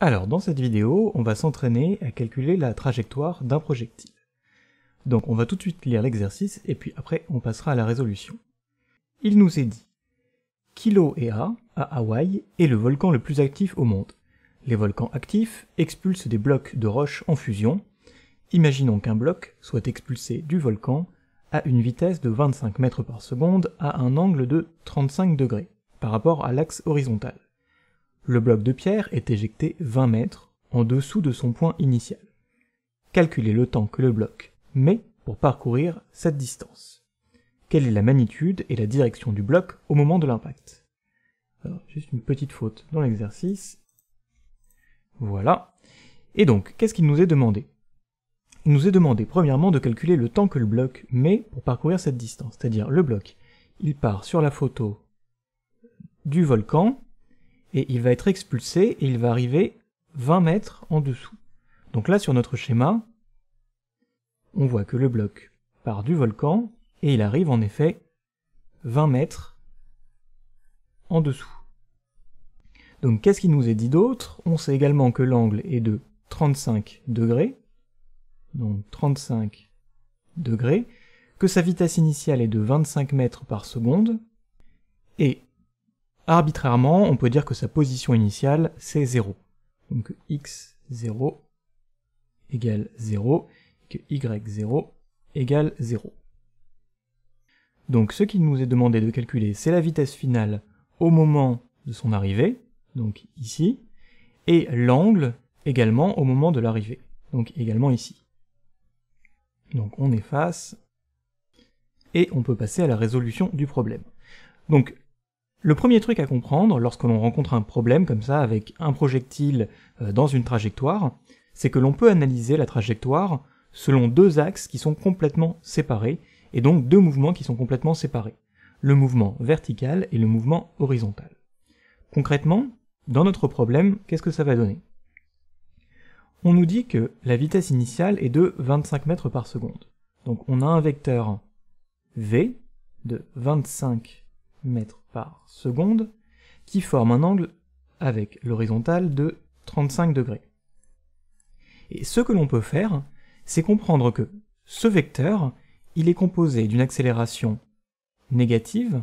Alors dans cette vidéo, on va s'entraîner à calculer la trajectoire d'un projectile. Donc on va tout de suite lire l'exercice et puis après on passera à la résolution. Il nous est dit Kilo-Ea, à Hawaï est le volcan le plus actif au monde. Les volcans actifs expulsent des blocs de roches en fusion. Imaginons qu'un bloc soit expulsé du volcan à une vitesse de 25 mètres par seconde à un angle de 35 degrés par rapport à l'axe horizontal. Le bloc de pierre est éjecté 20 mètres en dessous de son point initial. Calculez le temps que le bloc met pour parcourir cette distance. Quelle est la magnitude et la direction du bloc au moment de l'impact Alors, juste une petite faute dans l'exercice. Voilà. Et donc, qu'est-ce qu'il nous est demandé Il nous est demandé, premièrement, de calculer le temps que le bloc met pour parcourir cette distance. C'est-à-dire, le bloc, il part sur la photo du volcan, et il va être expulsé et il va arriver 20 mètres en dessous. Donc là, sur notre schéma, on voit que le bloc part du volcan et il arrive en effet 20 mètres en dessous. Donc qu'est-ce qui nous est dit d'autre On sait également que l'angle est de 35 degrés, donc 35 degrés, que sa vitesse initiale est de 25 mètres par seconde, et Arbitrairement, on peut dire que sa position initiale, c'est 0. Donc x0 égale 0, que y0 égale 0. Donc ce qu'il nous est demandé de calculer, c'est la vitesse finale au moment de son arrivée, donc ici, et l'angle également au moment de l'arrivée, donc également ici. Donc on efface, et on peut passer à la résolution du problème. Donc le premier truc à comprendre lorsque l'on rencontre un problème comme ça avec un projectile euh, dans une trajectoire, c'est que l'on peut analyser la trajectoire selon deux axes qui sont complètement séparés, et donc deux mouvements qui sont complètement séparés, le mouvement vertical et le mouvement horizontal. Concrètement, dans notre problème, qu'est-ce que ça va donner On nous dit que la vitesse initiale est de 25 mètres par seconde. Donc on a un vecteur v de 25 mètres par seconde qui forme un angle avec l'horizontale de 35 degrés. Et ce que l'on peut faire, c'est comprendre que ce vecteur, il est composé d'une accélération négative,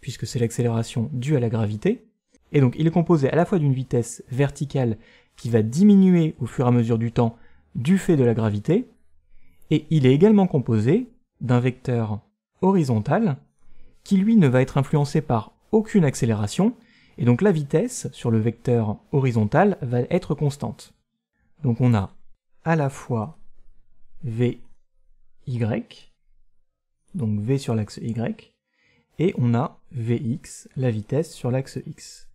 puisque c'est l'accélération due à la gravité, et donc il est composé à la fois d'une vitesse verticale qui va diminuer au fur et à mesure du temps du fait de la gravité, et il est également composé d'un vecteur horizontal qui lui ne va être influencé par aucune accélération, et donc la vitesse sur le vecteur horizontal va être constante. Donc on a à la fois Vy, donc V sur l'axe Y, et on a Vx, la vitesse sur l'axe X.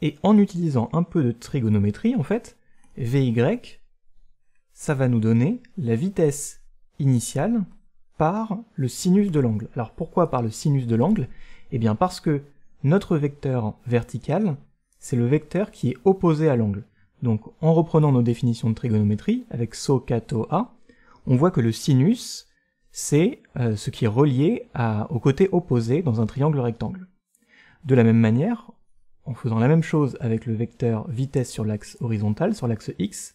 Et en utilisant un peu de trigonométrie, en fait, Vy, ça va nous donner la vitesse initiale par le sinus de l'angle. Alors pourquoi par le sinus de l'angle Eh bien parce que notre vecteur vertical, c'est le vecteur qui est opposé à l'angle. Donc en reprenant nos définitions de trigonométrie, avec so, cato, a, on voit que le sinus, c'est euh, ce qui est relié au côté opposé dans un triangle rectangle. De la même manière, en faisant la même chose avec le vecteur vitesse sur l'axe horizontal, sur l'axe x,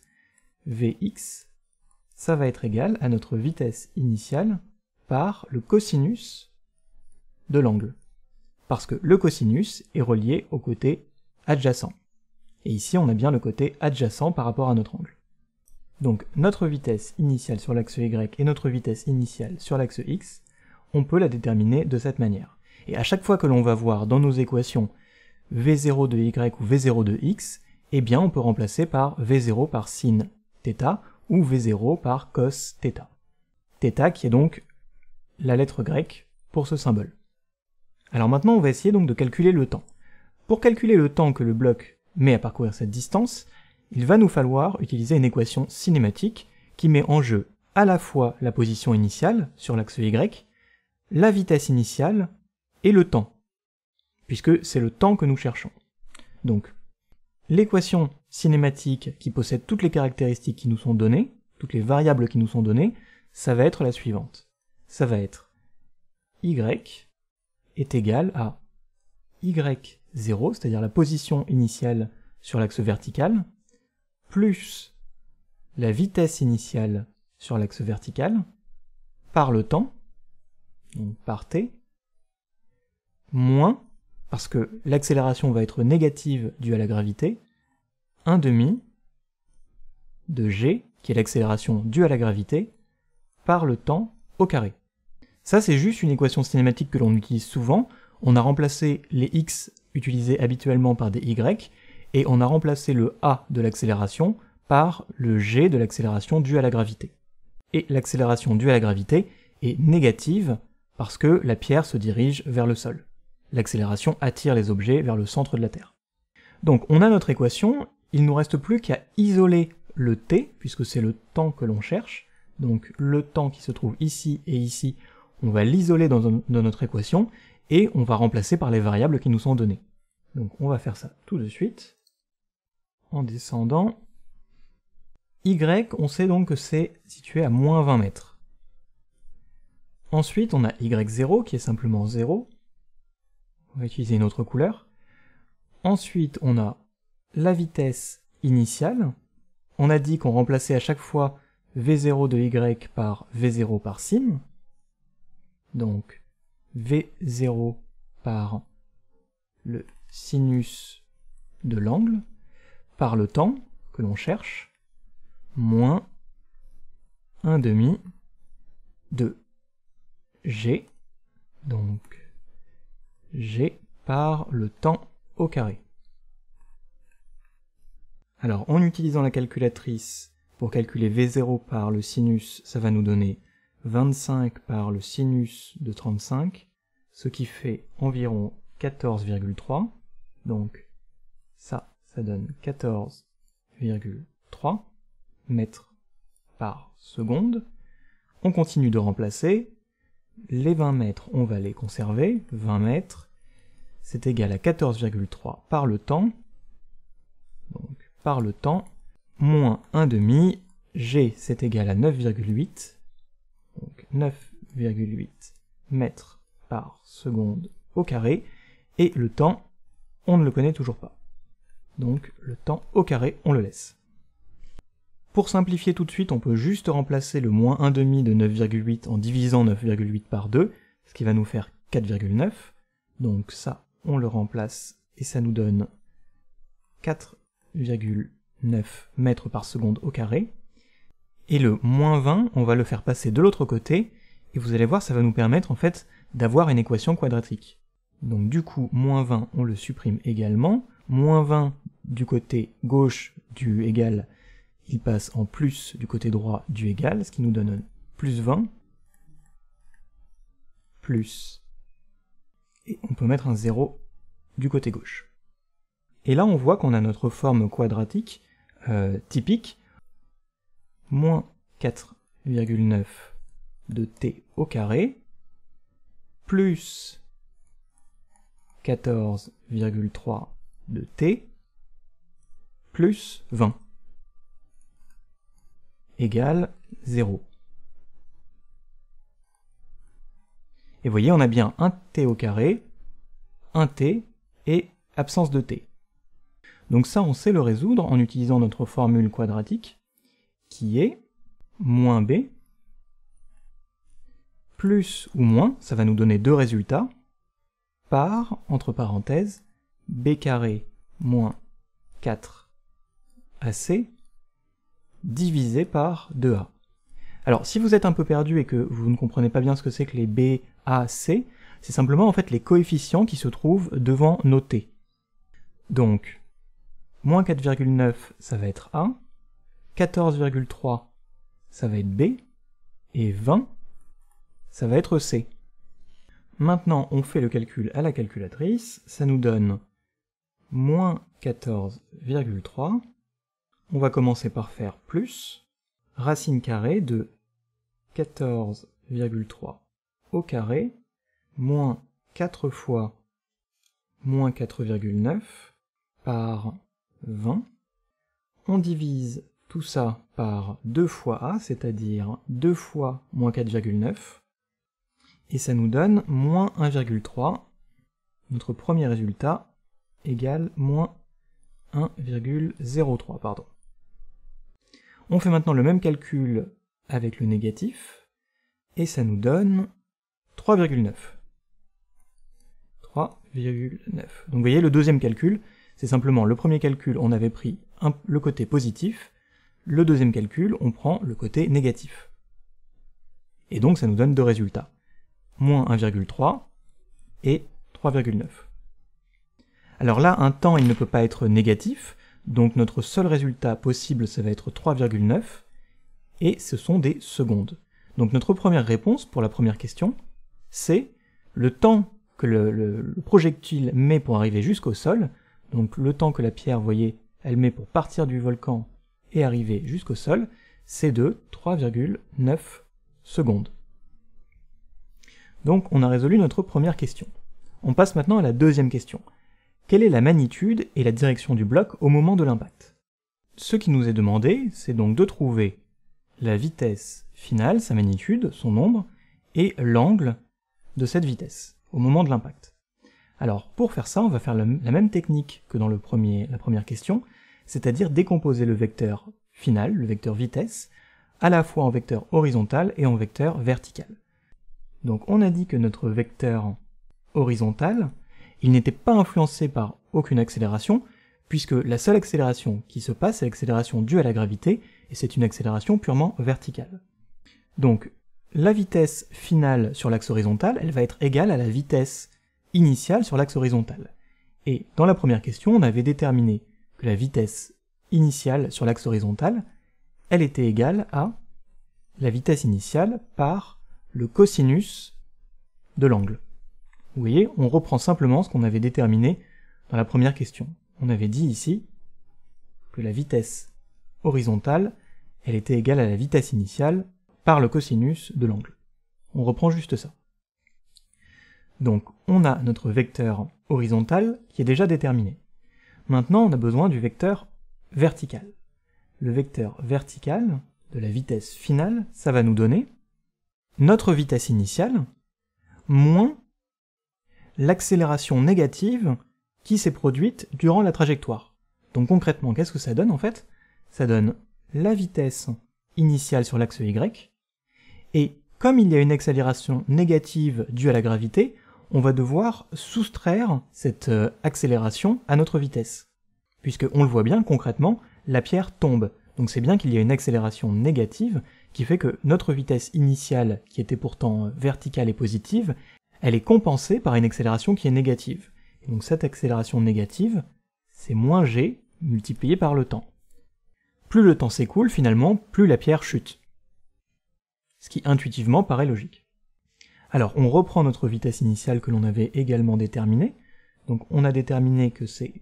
vx, ça va être égal à notre vitesse initiale par le cosinus de l'angle. Parce que le cosinus est relié au côté adjacent. Et ici, on a bien le côté adjacent par rapport à notre angle. Donc notre vitesse initiale sur l'axe Y et notre vitesse initiale sur l'axe X, on peut la déterminer de cette manière. Et à chaque fois que l'on va voir dans nos équations V0 de Y ou V0 de X, eh bien on peut remplacer par V0 par sin θ ou V0 par cos theta. θ qui est donc la lettre grecque pour ce symbole. Alors maintenant, on va essayer donc de calculer le temps. Pour calculer le temps que le bloc met à parcourir cette distance, il va nous falloir utiliser une équation cinématique qui met en jeu à la fois la position initiale sur l'axe y, la vitesse initiale et le temps, puisque c'est le temps que nous cherchons. Donc, l'équation cinématique qui possède toutes les caractéristiques qui nous sont données, toutes les variables qui nous sont données, ça va être la suivante ça va être y est égal à y0, c'est-à-dire la position initiale sur l'axe vertical, plus la vitesse initiale sur l'axe vertical, par le temps, donc par t, moins, parce que l'accélération va être négative due à la gravité, 1 demi de g, qui est l'accélération due à la gravité, par le temps carré. Ça, c'est juste une équation cinématique que l'on utilise souvent. On a remplacé les x utilisés habituellement par des y, et on a remplacé le a de l'accélération par le g de l'accélération due à la gravité. Et l'accélération due à la gravité est négative parce que la pierre se dirige vers le sol. L'accélération attire les objets vers le centre de la Terre. Donc on a notre équation, il nous reste plus qu'à isoler le t, puisque c'est le temps que l'on cherche, donc le temps qui se trouve ici et ici, on va l'isoler dans, notre équation, et on va remplacer par les variables qui nous sont données. Donc on va faire ça tout de suite, en descendant. Y, on sait donc que c'est situé à moins 20 mètres. Ensuite, on a Y0, qui est simplement 0. On va utiliser une autre couleur. Ensuite, on a la vitesse initiale. On a dit qu'on remplaçait à chaque fois V0 de Y par V0 par sim. Donc V0 par le sinus de l'angle, par le temps que l'on cherche, moins 1 demi de G, donc G par le temps au carré. Alors en utilisant la calculatrice pour calculer V0 par le sinus, ça va nous donner 25 par le sinus de 35, ce qui fait environ 14,3. Donc ça, ça donne 14,3 mètres par seconde. On continue de remplacer. Les 20 mètres, on va les conserver. 20 mètres, c'est égal à 14,3 par le temps. Donc par le temps, moins 1,5, G c'est égal à 9,8, donc 9,8 mètres par seconde au carré, et le temps, on ne le connaît toujours pas. Donc le temps au carré, on le laisse. Pour simplifier tout de suite, on peut juste remplacer le moins 1,5 de 9,8 en divisant 9,8 par 2, ce qui va nous faire 4,9. Donc ça, on le remplace et ça nous donne 4,9 9 mètres par seconde au carré. Et le moins 20, on va le faire passer de l'autre côté, et vous allez voir, ça va nous permettre en fait d'avoir une équation quadratique. Donc du coup, moins 20, on le supprime également. Moins 20 du côté gauche du égal, il passe en plus du côté droit du égal, ce qui nous donne plus 20, plus, et on peut mettre un 0 du côté gauche. Et là, on voit qu'on a notre forme quadratique euh, typique, moins 4,9 de t au carré, plus 14,3 de t, plus 20, égale 0. Et voyez, on a bien un t au carré, un t et absence de t. Donc ça, on sait le résoudre en utilisant notre formule quadratique, qui est moins b, plus ou moins, ça va nous donner deux résultats, par, entre parenthèses, b carré moins 4 ac, divisé par 2a. Alors, si vous êtes un peu perdu et que vous ne comprenez pas bien ce que c'est que les b, a, c, c'est simplement en fait les coefficients qui se trouvent devant nos t. Donc, Moins 4,9, ça va être A. 14,3, ça va être B. Et 20, ça va être C. Maintenant, on fait le calcul à la calculatrice. Ça nous donne moins 14,3. On va commencer par faire plus racine carrée de 14,3 au carré moins 4 fois moins 4,9 par 20. On divise tout ça par 2 fois a, c'est-à-dire 2 fois moins 4,9, et ça nous donne moins 1,3. Notre premier résultat égale moins 1,03. Pardon. On fait maintenant le même calcul avec le négatif, et ça nous donne 3,9. 3,9. Donc vous voyez, le deuxième calcul, c'est simplement le premier calcul, on avait pris le côté positif, le deuxième calcul, on prend le côté négatif. Et donc ça nous donne deux résultats, moins 1,3 et 3,9. Alors là, un temps, il ne peut pas être négatif, donc notre seul résultat possible, ça va être 3,9, et ce sont des secondes. Donc notre première réponse pour la première question, c'est le temps que le projectile met pour arriver jusqu'au sol, donc le temps que la pierre, vous voyez, elle met pour partir du volcan et arriver jusqu'au sol, c'est de 3,9 secondes. Donc on a résolu notre première question. On passe maintenant à la deuxième question. Quelle est la magnitude et la direction du bloc au moment de l'impact Ce qui nous est demandé, c'est donc de trouver la vitesse finale, sa magnitude, son nombre, et l'angle de cette vitesse au moment de l'impact. Alors pour faire ça, on va faire la même technique que dans le premier, la première question, c'est-à-dire décomposer le vecteur final, le vecteur vitesse, à la fois en vecteur horizontal et en vecteur vertical. Donc on a dit que notre vecteur horizontal, il n'était pas influencé par aucune accélération, puisque la seule accélération qui se passe, est l'accélération due à la gravité, et c'est une accélération purement verticale. Donc la vitesse finale sur l'axe horizontal, elle va être égale à la vitesse initiale sur l'axe horizontal. Et dans la première question, on avait déterminé que la vitesse initiale sur l'axe horizontal, elle était égale à la vitesse initiale par le cosinus de l'angle. Vous voyez, on reprend simplement ce qu'on avait déterminé dans la première question. On avait dit ici que la vitesse horizontale, elle était égale à la vitesse initiale par le cosinus de l'angle. On reprend juste ça. Donc on a notre vecteur horizontal qui est déjà déterminé. Maintenant on a besoin du vecteur vertical. Le vecteur vertical de la vitesse finale, ça va nous donner notre vitesse initiale moins l'accélération négative qui s'est produite durant la trajectoire. Donc concrètement, qu'est-ce que ça donne en fait Ça donne la vitesse initiale sur l'axe Y, et comme il y a une accélération négative due à la gravité, on va devoir soustraire cette euh, accélération à notre vitesse. Puisque on le voit bien concrètement, la pierre tombe. Donc c'est bien qu'il y a une accélération négative qui fait que notre vitesse initiale, qui était pourtant euh, verticale et positive, elle est compensée par une accélération qui est négative. Et donc cette accélération négative, c'est moins g multiplié par le temps. Plus le temps s'écoule finalement, plus la pierre chute. Ce qui intuitivement paraît logique. Alors on reprend notre vitesse initiale que l'on avait également déterminée. Donc on a déterminé que c'est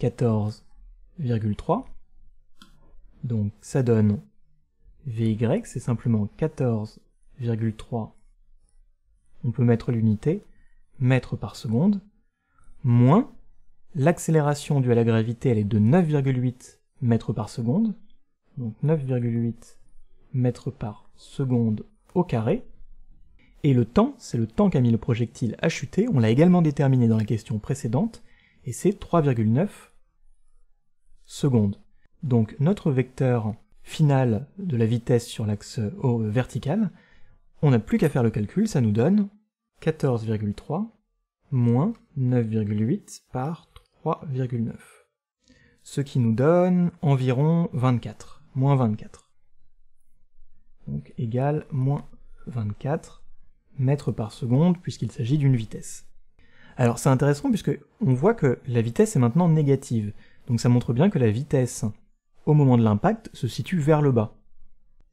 14,3. Donc ça donne Vy, c'est simplement 14,3. On peut mettre l'unité, mètres par seconde, moins l'accélération due à la gravité, elle est de 9,8 mètres par seconde. Donc 9,8 mètres par seconde au carré. Et le temps, c'est le temps qu'a mis le projectile à chuter, on l'a également déterminé dans la question précédente, et c'est 3,9 secondes. Donc notre vecteur final de la vitesse sur l'axe vertical, on n'a plus qu'à faire le calcul, ça nous donne 14,3 moins 9,8 par 3,9. Ce qui nous donne environ 24, moins 24. Donc égal moins 24 mètres par seconde, puisqu'il s'agit d'une vitesse. Alors c'est intéressant puisque on voit que la vitesse est maintenant négative, donc ça montre bien que la vitesse au moment de l'impact se situe vers le bas,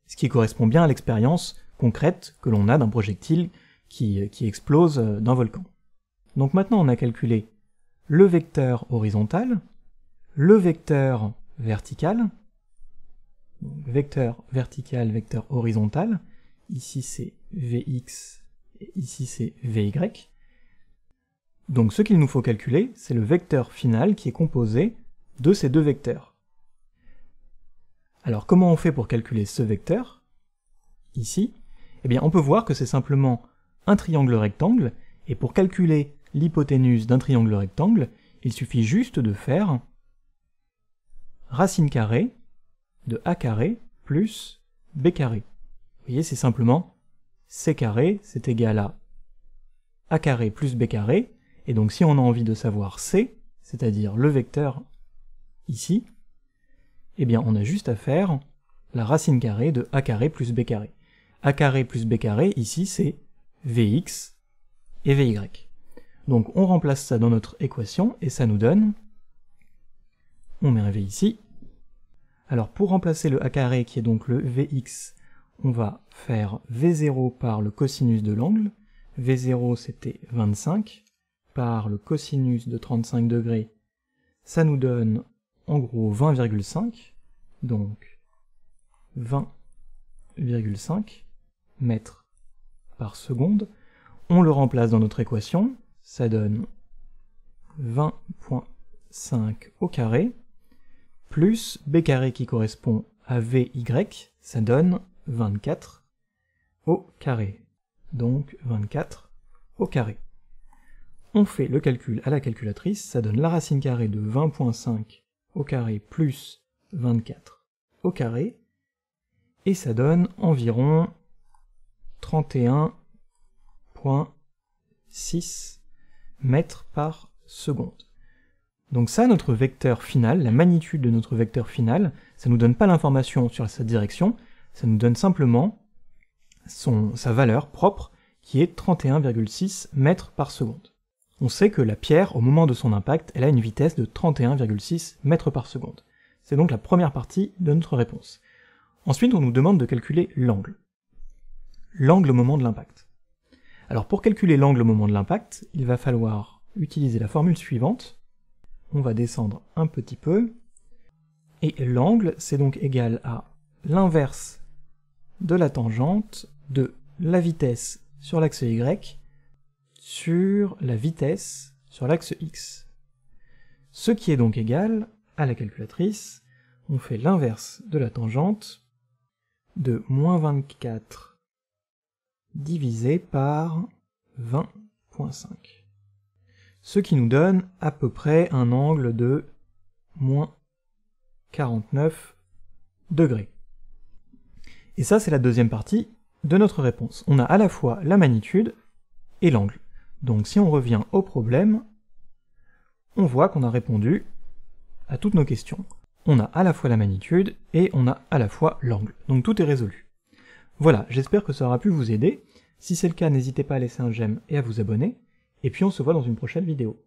ce qui correspond bien à l'expérience concrète que l'on a d'un projectile qui, qui explose euh, d'un volcan. Donc maintenant on a calculé le vecteur horizontal, le vecteur vertical, vecteur vertical, vecteur horizontal, ici c'est Vx ici c'est Vy. Donc ce qu'il nous faut calculer, c'est le vecteur final qui est composé de ces deux vecteurs. Alors comment on fait pour calculer ce vecteur Ici, eh bien on peut voir que c'est simplement un triangle rectangle, et pour calculer l'hypoténuse d'un triangle rectangle, il suffit juste de faire racine carrée de a carré plus b carré. Vous voyez, c'est simplement c carré, c'est égal à a carré plus b carré, et donc si on a envie de savoir c, c'est-à-dire le vecteur ici, eh bien on a juste à faire la racine carrée de a carré plus b carré. a carré plus b carré, ici c'est vx et vy. Donc on remplace ça dans notre équation et ça nous donne, on met un v ici, alors pour remplacer le a carré qui est donc le vx on va faire V0 par le cosinus de l'angle. V0 c'était 25 par le cosinus de 35 degrés, ça nous donne en gros 20,5, donc 20,5 mètres par seconde. On le remplace dans notre équation, ça donne 20,5 au carré, plus b carré qui correspond à vy, ça donne 24 au carré. Donc 24 au carré. On fait le calcul à la calculatrice, ça donne la racine carrée de 20.5 au carré plus 24 au carré, et ça donne environ 31.6 mètres par seconde. Donc ça, notre vecteur final, la magnitude de notre vecteur final, ça ne nous donne pas l'information sur sa direction, ça nous donne simplement sa valeur propre qui est 31,6 mètres par seconde. On sait que la pierre, au moment de son impact, elle a une vitesse de 31,6 mètres par seconde. C'est donc la première partie de notre réponse. Ensuite, on nous demande de calculer l'angle. L'angle au moment de l'impact. Alors pour calculer l'angle au moment de l'impact, il va falloir utiliser la formule suivante. On va descendre un petit peu. Et l'angle, c'est donc égal à l'inverse de la tangente de la vitesse sur l'axe Y sur la vitesse sur l'axe X. Ce qui est donc égal à la calculatrice, on fait l'inverse de la tangente de moins 24 divisé par 20.5. Ce qui nous donne à peu près un angle de moins 49 degrés. Et ça, c'est la deuxième partie de notre réponse. On a à la fois la magnitude et l'angle. Donc si on revient au problème, on voit qu'on a répondu à toutes nos questions. On a à la fois la magnitude et on a à la fois l'angle. Donc tout est résolu. Voilà, j'espère que ça aura pu vous aider. Si c'est le cas, n'hésitez pas à laisser un j'aime et à vous abonner. Et puis on se voit dans une prochaine vidéo.